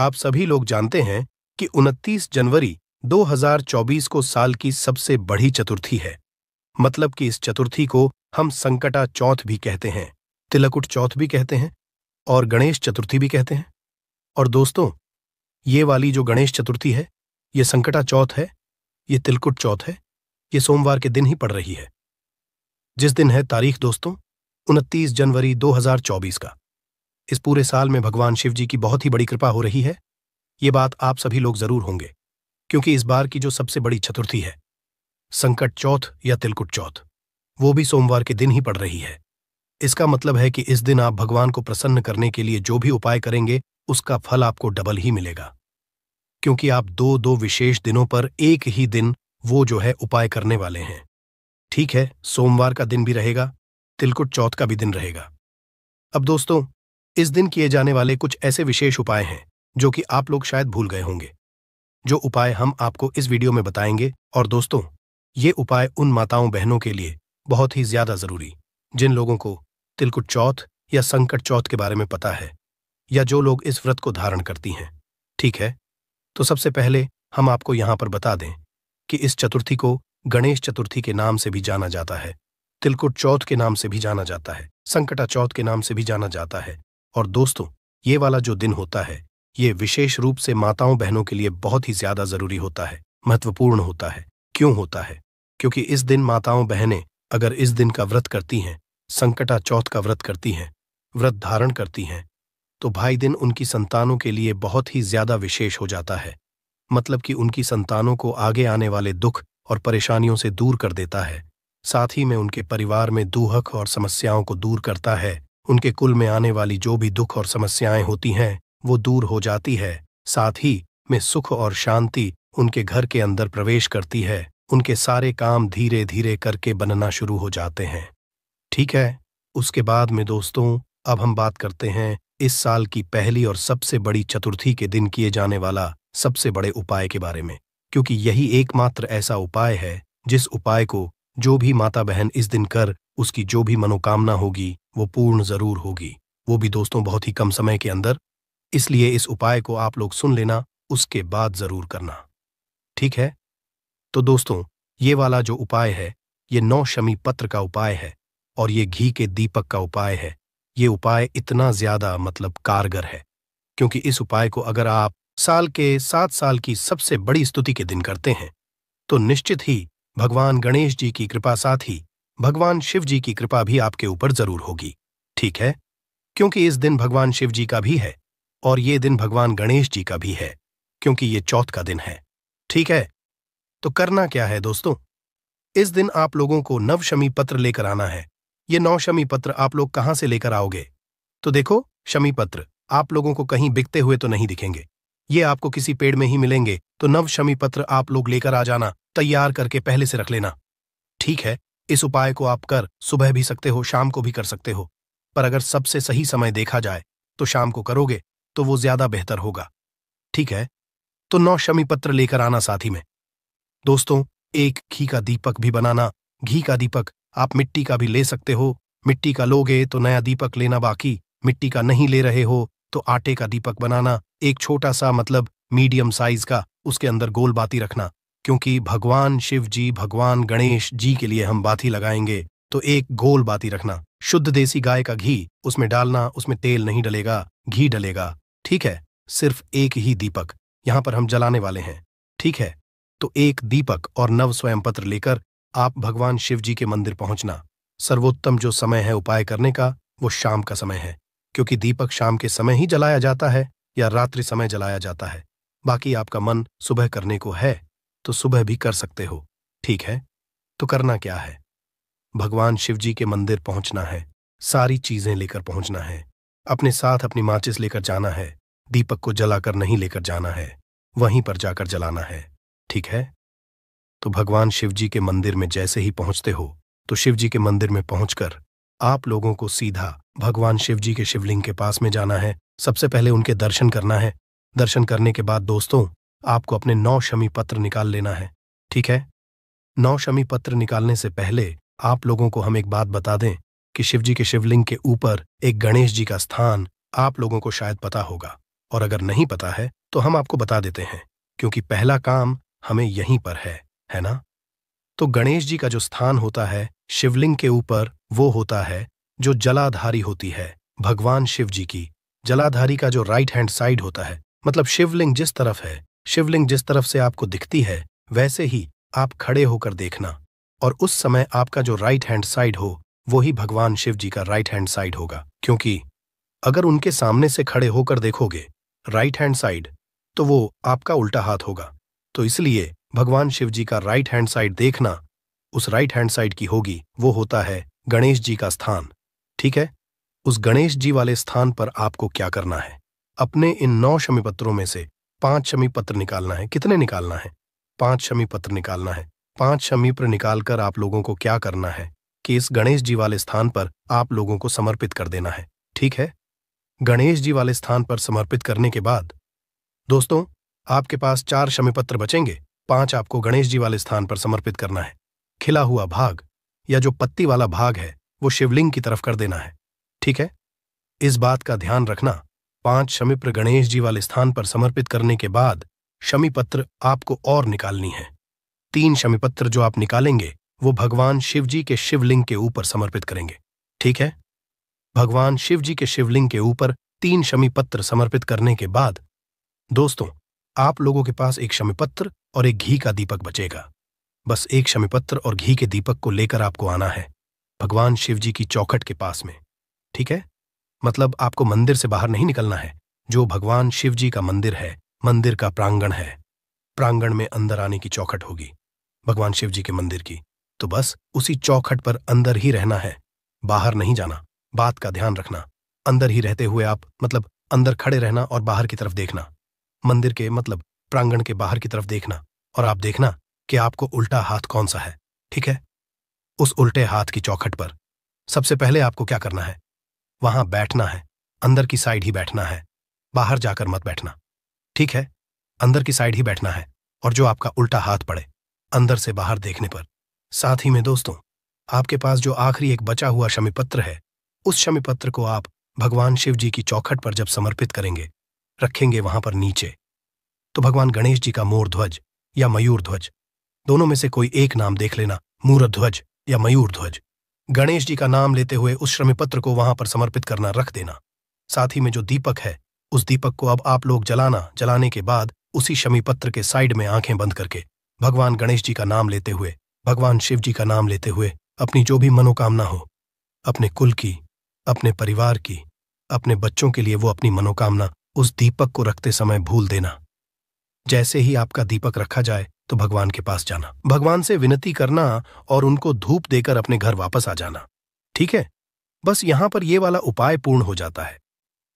आप सभी लोग जानते हैं कि 29 जनवरी 2024 को साल की सबसे बड़ी चतुर्थी है मतलब कि इस चतुर्थी को हम संकटा चौथ भी कहते हैं तिलकुट चौथ भी कहते हैं और गणेश चतुर्थी भी कहते हैं और दोस्तों ये वाली जो गणेश चतुर्थी है ये संकटा चौथ है ये तिलकुट चौथ है ये सोमवार के दिन ही पड़ रही है जिस दिन है तारीख दोस्तों उनतीस जनवरी 2024 का इस पूरे साल में भगवान शिव जी की बहुत ही बड़ी कृपा हो रही है ये बात आप सभी लोग जरूर होंगे क्योंकि इस बार की जो सबसे बड़ी चतुर्थी है संकट चौथ या तिलकुट चौथ वो भी सोमवार के दिन ही पड़ रही है इसका मतलब है कि इस दिन आप भगवान को प्रसन्न करने के लिए जो भी उपाय करेंगे उसका फल आपको डबल ही मिलेगा क्योंकि आप दो दो विशेष दिनों पर एक ही दिन वो जो है उपाय करने वाले हैं ठीक है सोमवार का दिन भी रहेगा तिलकुट चौथ का भी दिन रहेगा अब दोस्तों इस दिन किए जाने वाले कुछ ऐसे विशेष उपाय हैं जो कि आप लोग शायद भूल गए होंगे जो उपाय हम आपको इस वीडियो में बताएंगे और दोस्तों ये उपाय उन माताओं बहनों के लिए बहुत ही ज्यादा जरूरी जिन लोगों को तिलकुट चौथ या संकट चौथ के बारे में पता है या जो लोग इस व्रत को धारण करती हैं ठीक है तो सबसे पहले हम आपको यहां पर बता दें कि इस चतुर्थी को गणेश चतुर्थी के नाम से भी जाना जाता है तिलकुट चौथ के नाम से भी जाना जाता है संकटा चौथ के नाम से भी जाना जाता है और दोस्तों ये वाला जो दिन होता है ये विशेष रूप से माताओं बहनों के लिए बहुत ही ज्यादा जरूरी होता है महत्वपूर्ण होता है क्यों होता है क्योंकि इस दिन माताओं बहनें अगर इस दिन का व्रत करती हैं संकटा चौथ का व्रत करती हैं व्रत धारण करती हैं तो भाई दिन उनकी संतानों के लिए बहुत ही ज्यादा विशेष हो जाता है मतलब कि उनकी संतानों को आगे आने वाले दुख और परेशानियों से दूर कर देता है साथ ही में उनके परिवार में दूहक और समस्याओं को दूर करता है उनके कुल में आने वाली जो भी दुख और समस्याएं होती हैं वो दूर हो जाती है साथ ही में सुख और शांति उनके घर के अंदर प्रवेश करती है उनके सारे काम धीरे धीरे करके बनना शुरू हो जाते हैं ठीक है उसके बाद में दोस्तों अब हम बात करते हैं इस साल की पहली और सबसे बड़ी चतुर्थी के दिन किए जाने वाला सबसे बड़े उपाय के बारे में क्योंकि यही एकमात्र ऐसा उपाय है जिस उपाय को जो भी माता बहन इस दिन कर उसकी जो भी मनोकामना होगी वो पूर्ण जरूर होगी वो भी दोस्तों बहुत ही कम समय के अंदर इसलिए इस उपाय को आप लोग सुन लेना उसके बाद जरूर करना ठीक है तो दोस्तों ये वाला जो उपाय है ये नौ शमी पत्र का उपाय है और ये घी के दीपक का उपाय है ये उपाय इतना ज्यादा मतलब कारगर है क्योंकि इस उपाय को अगर आप साल के सात साल की सबसे बड़ी स्तुति के दिन करते हैं तो निश्चित ही भगवान गणेश जी की कृपा साथ ही भगवान शिव जी की कृपा भी आपके ऊपर जरूर होगी ठीक है क्योंकि इस दिन भगवान शिव जी का भी है और ये दिन भगवान गणेश जी का भी है क्योंकि ये चौथ का दिन है ठीक है तो करना क्या है दोस्तों इस दिन आप लोगों को नवशमी पत्र लेकर आना है ये नौशमी पत्र आप लोग कहाँ से लेकर आओगे तो देखो शमी पत्र आप लोगों को कहीं बिकते हुए तो नहीं दिखेंगे ये आपको किसी पेड़ में ही मिलेंगे तो नवशमी पत्र आप लोग लेकर आ जाना तैयार करके पहले से रख लेना ठीक है इस उपाय को आप कर सुबह भी सकते हो शाम को भी कर सकते हो पर अगर सबसे सही समय देखा जाए तो शाम को करोगे तो वो ज्यादा बेहतर होगा ठीक है तो नौ शमी पत्र लेकर आना साथी में दोस्तों एक घी का दीपक भी बनाना घी का दीपक आप मिट्टी का भी ले सकते हो मिट्टी का लोगे तो नया दीपक लेना बाकी मिट्टी का नहीं ले रहे हो तो आटे का दीपक बनाना एक छोटा सा मतलब मीडियम साइज का उसके अंदर गोल बाती रखना क्योंकि भगवान शिव जी भगवान गणेश जी के लिए हम बाती लगाएंगे तो एक गोल बाती रखना शुद्ध देसी गाय का घी उसमें डालना उसमें तेल नहीं डलेगा घी डलेगा ठीक है सिर्फ एक ही दीपक यहां पर हम जलाने वाले हैं ठीक है तो एक दीपक और नव स्वयं पत्र लेकर आप भगवान शिव जी के मंदिर पहुंचना सर्वोत्तम जो समय है उपाय करने का वो शाम का समय है क्योंकि दीपक शाम के समय ही जलाया जाता है या रात्रि समय जलाया जाता है बाकी आपका मन सुबह करने को है तो सुबह भी कर सकते हो ठीक है तो करना क्या है भगवान शिव जी के मंदिर पहुंचना है सारी चीजें लेकर पहुंचना है अपने साथ अपनी माचिस लेकर जाना है दीपक को जलाकर नहीं लेकर जाना है वहीं पर जाकर जलाना है ठीक है तो भगवान शिव जी के मंदिर में जैसे ही पहुंचते हो तो शिव जी के मंदिर में पहुंचकर आप लोगों को सीधा भगवान शिव जी के शिवलिंग के पास में जाना है सबसे पहले उनके दर्शन करना है दर्शन करने के बाद दोस्तों आपको अपने नौ शमी पत्र निकाल लेना है ठीक है नौ शमी पत्र निकालने से पहले आप लोगों को हम एक बात बता दें कि शिवजी के शिवलिंग के ऊपर एक गणेश जी का स्थान आप लोगों को शायद पता होगा और अगर नहीं पता है तो हम आपको बता देते हैं क्योंकि पहला काम हमें यहीं पर है है ना तो गणेश जी का जो स्थान होता है शिवलिंग के ऊपर वो होता है जो जलाधारी होती है भगवान शिव जी की जलाधारी का जो राइट हैंड साइड होता है मतलब शिवलिंग जिस तरफ है शिवलिंग जिस तरफ से आपको दिखती है वैसे ही आप खड़े होकर देखना और उस समय आपका जो राइट हैंड साइड हो वो ही भगवान शिव जी का राइट हैंड साइड होगा क्योंकि अगर उनके सामने से खड़े होकर देखोगे राइट हैंड साइड तो वो आपका उल्टा हाथ होगा तो इसलिए भगवान शिव जी का राइट हैंड साइड देखना उस राइट हैंड साइड की होगी वो होता है गणेश जी का स्थान ठीक है उस गणेश जी वाले स्थान पर आपको क्या करना है अपने इन नौ शमीपत्रों में से पांच शमी पत्र निकालना है कितने निकालना है पांच शमी पत्र निकालना है पांच शमी पर निकालकर आप लोगों को क्या करना है कि इस गणेश जी वाले स्थान पर आप लोगों को समर्पित कर देना है ठीक है गणेश जी वाले स्थान पर समर्पित करने के बाद दोस्तों आपके पास चार शमी पत्र बचेंगे पांच आपको गणेश जी वाले स्थान पर समर्पित करना है खिला हुआ भाग या जो पत्ती वाला भाग है वो शिवलिंग की तरफ कर देना है ठीक है इस बात का ध्यान रखना पांच शमिप्र गणेश जी वाले स्थान पर समर्पित करने के बाद शमीपत्र आपको और निकालनी है तीन शमीपत्र जो आप निकालेंगे वो भगवान शिव जी के शिवलिंग के ऊपर समर्पित करेंगे ठीक है भगवान शिव जी के शिवलिंग के ऊपर तीन शमीपत्र समर्पित करने के बाद दोस्तों आप लोगों के पास एक शमीपत्र और एक घी का दीपक बचेगा बस एक शमीपत्र और घी के दीपक को लेकर आपको आना है भगवान शिव जी की चौखट के पास में ठीक है मतलब आपको मंदिर से बाहर नहीं निकलना है जो भगवान शिव जी का मंदिर है मंदिर का प्रांगण है प्रांगण में अंदर आने की चौखट होगी भगवान शिव जी के मंदिर की तो बस उसी चौखट पर अंदर ही रहना है बाहर नहीं जाना बात का ध्यान रखना अंदर ही रहते हुए आप मतलब अंदर खड़े रहना और बाहर की तरफ देखना मंदिर के मतलब प्रांगण के बाहर की तरफ देखना और आप देखना कि आपको उल्टा हाथ कौन सा है ठीक है उस उल्टे हाथ की चौखट पर सबसे पहले आपको क्या करना है वहां बैठना है अंदर की साइड ही बैठना है बाहर जाकर मत बैठना ठीक है अंदर की साइड ही बैठना है और जो आपका उल्टा हाथ पड़े अंदर से बाहर देखने पर साथ ही में दोस्तों आपके पास जो आखिरी एक बचा हुआ शमीपत्र है उस शमीपत्र को आप भगवान शिव जी की चौखट पर जब समर्पित करेंगे रखेंगे वहां पर नीचे तो भगवान गणेश जी का मोर ध्वज या मयूर ध्वज दोनों में से कोई एक नाम देख लेना मूरध्वज या मयूर ध्वज गणेश जी का नाम लेते हुए उस श्रमिपत्र को वहां पर समर्पित करना रख देना साथ ही में जो दीपक है उस दीपक को अब आप लोग जलाना जलाने के बाद उसी शमीपत्र के साइड में आंखें बंद करके भगवान गणेश जी का नाम लेते हुए भगवान शिव जी का नाम लेते हुए अपनी जो भी मनोकामना हो अपने कुल की अपने परिवार की अपने बच्चों के लिए वो अपनी मनोकामना उस दीपक को रखते समय भूल देना जैसे ही आपका दीपक रखा जाए तो भगवान के पास जाना भगवान से विनती करना और उनको धूप देकर अपने घर वापस आ जाना ठीक है बस यहां पर यह वाला उपाय पूर्ण हो जाता है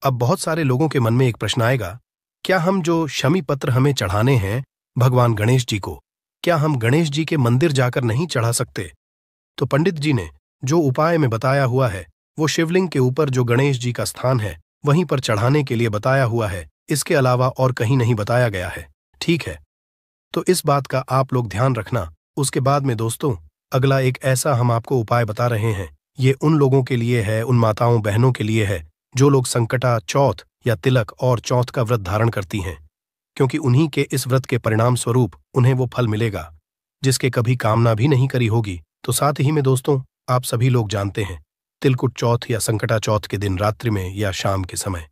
अब बहुत सारे लोगों के मन में एक प्रश्न आएगा क्या हम जो शमी पत्र हमें चढ़ाने हैं भगवान गणेश जी को क्या हम गणेश जी के मंदिर जाकर नहीं चढ़ा सकते तो पंडित जी ने जो उपाय में बताया हुआ है वो शिवलिंग के ऊपर जो गणेश जी का स्थान है वहीं पर चढ़ाने के लिए बताया हुआ है इसके अलावा और कहीं नहीं बताया गया है ठीक है तो इस बात का आप लोग ध्यान रखना उसके बाद में दोस्तों अगला एक ऐसा हम आपको उपाय बता रहे हैं ये उन लोगों के लिए है उन माताओं बहनों के लिए है जो लोग संकटा चौथ या तिलक और चौथ का व्रत धारण करती हैं क्योंकि उन्हीं के इस व्रत के परिणाम स्वरूप उन्हें वो फल मिलेगा जिसके कभी कामना भी नहीं करी होगी तो साथ ही में दोस्तों आप सभी लोग जानते हैं तिलकुट चौथ या संकटा चौथ के दिन रात्रि में या शाम के समय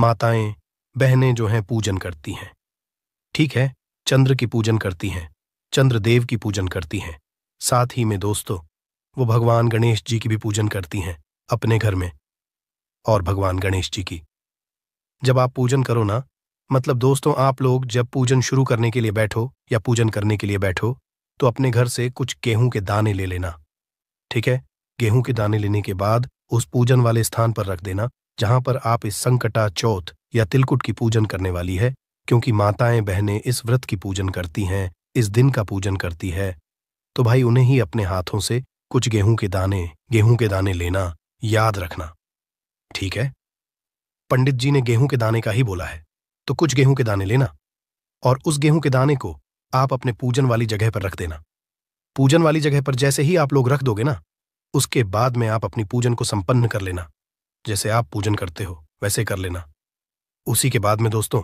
माताएं बहनें जो हैं पूजन करती हैं ठीक है चंद्र की पूजन करती हैं चंद्रदेव की पूजन करती हैं साथ ही में दोस्तों वो भगवान गणेश जी की भी पूजन करती हैं अपने घर में और भगवान गणेश जी की जब आप पूजन करो ना मतलब दोस्तों आप लोग जब पूजन शुरू करने के लिए बैठो या पूजन करने के लिए बैठो तो अपने घर से कुछ गेहूं के दाने ले लेना ठीक है गेहूं के दाने लेने के बाद उस पूजन वाले स्थान पर रख देना जहां पर आप इस संकटा चौथ या तिलकुट की पूजन करने वाली है क्योंकि माताएं बहनें इस व्रत की पूजन करती हैं इस दिन का पूजन करती है तो भाई उन्हें ही अपने हाथों से कुछ गेहूं के दाने गेहूं के दाने लेना याद रखना ठीक है पंडित जी ने गेहूं के दाने का ही बोला है तो कुछ गेहूं के दाने लेना और उस गेहूं के दाने को आप अपने पूजन वाली जगह पर रख देना पूजन वाली जगह पर जैसे ही आप लोग रख दोगे ना उसके बाद में आप अपनी पूजन को संपन्न कर लेना जैसे आप पूजन करते हो वैसे कर लेना उसी के बाद में दोस्तों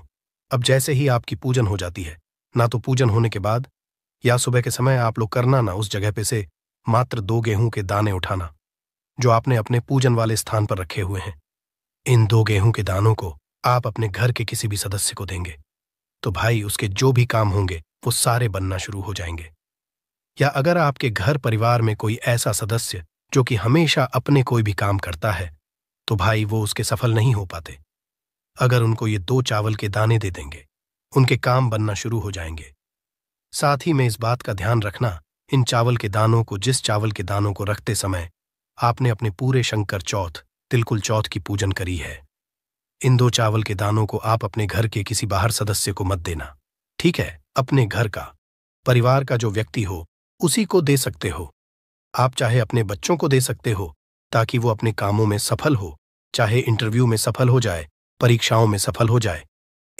अब जैसे ही आपकी पूजन हो जाती है ना तो पूजन होने के बाद या सुबह के समय आप लोग करना ना उस जगह पे से मात्र दो गेहूं के दाने उठाना जो आपने अपने पूजन वाले स्थान पर रखे हुए हैं इन दो गेहूं के दानों को आप अपने घर के किसी भी सदस्य को देंगे तो भाई उसके जो भी काम होंगे वो सारे बनना शुरू हो जाएंगे या अगर आपके घर परिवार में कोई ऐसा सदस्य जो कि हमेशा अपने कोई भी काम करता है तो भाई वो उसके सफल नहीं हो पाते अगर उनको ये दो चावल के दाने दे देंगे उनके काम बनना शुरू हो जाएंगे साथ ही मैं इस बात का ध्यान रखना इन चावल के दानों को जिस चावल के दानों को रखते समय आपने अपने पूरे शंकर चौथ तिलकुल चौथ की पूजन करी है इन दो चावल के दानों को आप अपने घर के किसी बाहर सदस्य को मत देना ठीक है अपने घर का परिवार का जो व्यक्ति हो उसी को दे सकते हो आप चाहे अपने बच्चों को दे सकते हो ताकि वो अपने कामों में सफल हो चाहे इंटरव्यू में सफल हो जाए परीक्षाओं में सफल हो जाए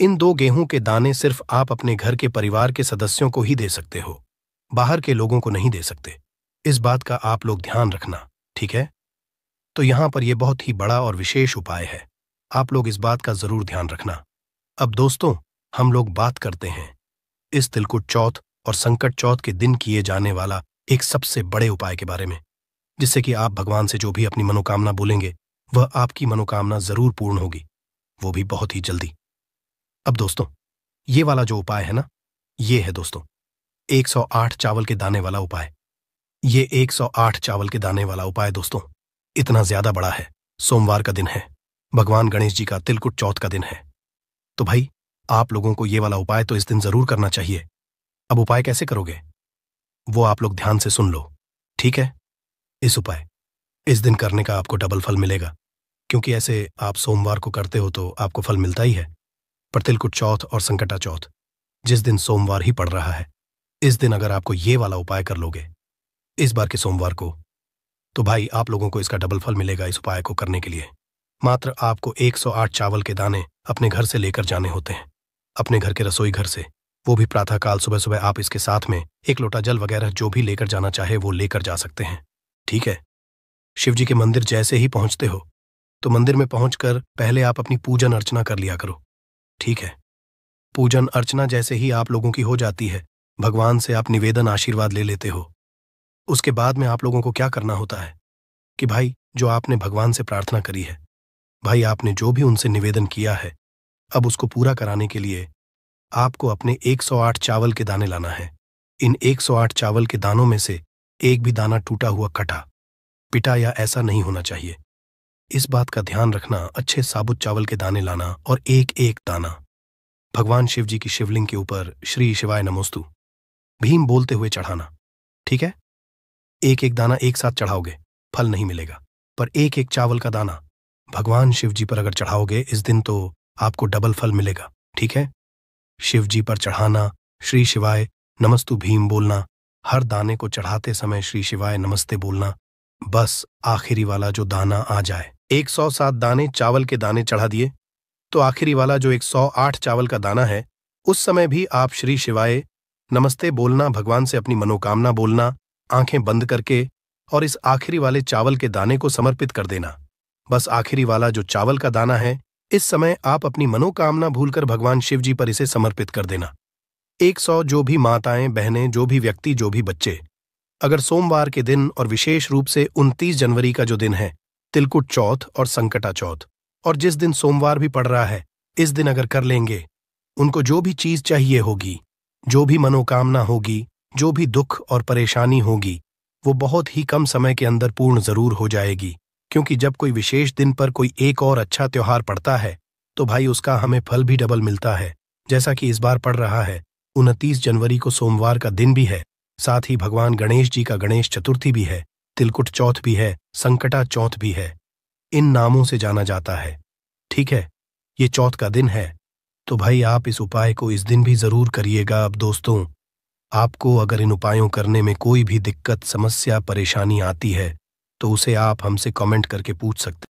इन दो गेहूं के दाने सिर्फ आप अपने घर के परिवार के सदस्यों को ही दे सकते हो बाहर के लोगों को नहीं दे सकते इस बात का आप लोग ध्यान रखना ठीक है तो यहां पर यह बहुत ही बड़ा और विशेष उपाय है आप लोग इस बात का जरूर ध्यान रखना अब दोस्तों हम लोग बात करते हैं इस तिलकुट चौथ और संकट चौथ के दिन किए जाने वाला एक सबसे बड़े उपाय के बारे में जिससे कि आप भगवान से जो भी अपनी मनोकामना बोलेंगे वह आपकी मनोकामना जरूर पूर्ण होगी वो भी बहुत ही जल्दी अब दोस्तों ये वाला जो उपाय है ना ये है दोस्तों 108 चावल के दाने वाला उपाय ये 108 चावल के दाने वाला उपाय दोस्तों इतना ज्यादा बड़ा है सोमवार का दिन है भगवान गणेश जी का तिलकुट चौथ का दिन है तो भाई आप लोगों को ये वाला उपाय तो इस दिन जरूर करना चाहिए अब उपाय कैसे करोगे वो आप लोग ध्यान से सुन लो ठीक है इस उपाय इस दिन करने का आपको डबल फल मिलेगा क्योंकि ऐसे आप सोमवार को करते हो तो आपको फल मिलता ही है पर तिलकुट चौथ और संकटा चौथ जिस दिन सोमवार ही पड़ रहा है इस दिन अगर आपको ये वाला उपाय कर लोगे इस बार के सोमवार को तो भाई आप लोगों को इसका डबल फल मिलेगा इस उपाय को करने के लिए मात्र आपको 108 चावल के दाने अपने घर से लेकर जाने होते हैं अपने घर के रसोई घर से वो भी प्रातःकाल सुबह सुबह आप इसके साथ में एक लोटा जल वगैरह जो भी लेकर जाना चाहे वो लेकर जा सकते हैं ठीक है शिवजी के मंदिर जैसे ही पहुंचते हो तो मंदिर में पहुंचकर पहले आप अपनी पूजन अर्चना कर लिया करो ठीक है पूजन अर्चना जैसे ही आप लोगों की हो जाती है भगवान से आप निवेदन आशीर्वाद ले लेते हो उसके बाद में आप लोगों को क्या करना होता है कि भाई जो आपने भगवान से प्रार्थना करी है भाई आपने जो भी उनसे निवेदन किया है अब उसको पूरा कराने के लिए आपको अपने 108 चावल के दाने लाना है इन 108 चावल के दानों में से एक भी दाना टूटा हुआ कटा पिटा या ऐसा नहीं होना चाहिए इस बात का ध्यान रखना अच्छे साबुत चावल के दाने लाना और एक एक दाना भगवान शिव जी की शिवलिंग के ऊपर श्री शिवाय नमोस्तु भीम बोलते हुए चढ़ाना ठीक है एक एक दाना एक साथ चढ़ाओगे फल नहीं मिलेगा पर एक एक चावल का दाना भगवान शिव जी पर अगर चढ़ाओगे इस दिन तो आपको डबल फल मिलेगा ठीक है शिव जी पर चढ़ाना श्री शिवाय नमस्तु भीम बोलना हर दाने को चढ़ाते समय श्री शिवाय नमस्ते बोलना बस आखिरी वाला जो दाना आ जाए एक सौ सात दाने चावल के दाने चढ़ा दिए तो आखिरी वाला जो एक सौ आठ चावल का दाना है उस समय भी आप श्री शिवाय नमस्ते बोलना भगवान से अपनी मनोकामना बोलना आंखें बंद करके और इस आखिरी वाले चावल के दाने को समर्पित कर देना बस आखिरी वाला जो चावल का दाना है इस समय आप अपनी मनोकामना भूलकर भगवान शिव जी पर इसे समर्पित कर देना एक सौ जो भी माताएं बहनें जो भी व्यक्ति जो भी बच्चे अगर सोमवार के दिन और विशेष रूप से 29 जनवरी का जो दिन है तिलकुट चौथ और संकटा चौथ और जिस दिन सोमवार भी पड़ रहा है इस दिन अगर कर लेंगे उनको जो भी चीज चाहिए होगी जो भी मनोकामना होगी जो भी दुख और परेशानी होगी वो बहुत ही कम समय के अंदर पूर्ण जरूर हो जाएगी क्योंकि जब कोई विशेष दिन पर कोई एक और अच्छा त्योहार पड़ता है तो भाई उसका हमें फल भी डबल मिलता है जैसा कि इस बार पड़ रहा है उनतीस जनवरी को सोमवार का दिन भी है साथ ही भगवान गणेश जी का गणेश चतुर्थी भी है तिलकुट चौथ भी है संकटा चौथ भी है इन नामों से जाना जाता है ठीक है ये चौथ का दिन है तो भाई आप इस उपाय को इस दिन भी जरूर करिएगा अब दोस्तों आपको अगर इन उपायों करने में कोई भी दिक्कत समस्या परेशानी आती है तो उसे आप हमसे कमेंट करके पूछ सकते